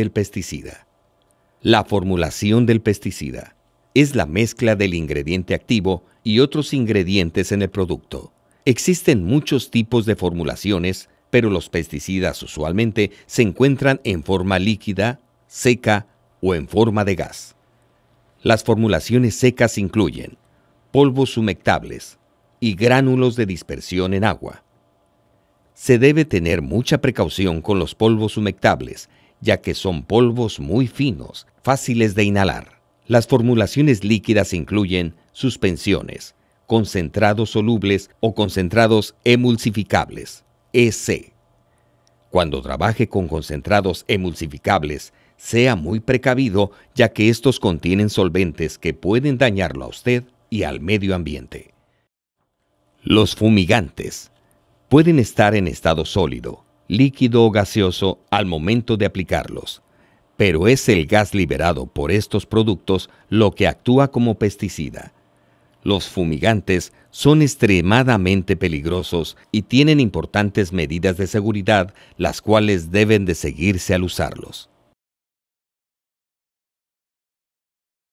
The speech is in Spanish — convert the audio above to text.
el pesticida. La formulación del pesticida es la mezcla del ingrediente activo y otros ingredientes en el producto. Existen muchos tipos de formulaciones, pero los pesticidas usualmente se encuentran en forma líquida, seca o en forma de gas. Las formulaciones secas incluyen polvos humectables y gránulos de dispersión en agua. Se debe tener mucha precaución con los polvos humectables, ya que son polvos muy finos, fáciles de inhalar. Las formulaciones líquidas incluyen suspensiones, concentrados solubles o concentrados emulsificables, EC. Cuando trabaje con concentrados emulsificables, sea muy precavido ya que estos contienen solventes que pueden dañarlo a usted y al medio ambiente. Los fumigantes pueden estar en estado sólido, líquido o gaseoso al momento de aplicarlos, pero es el gas liberado por estos productos lo que actúa como pesticida. Los fumigantes son extremadamente peligrosos y tienen importantes medidas de seguridad las cuales deben de seguirse al usarlos.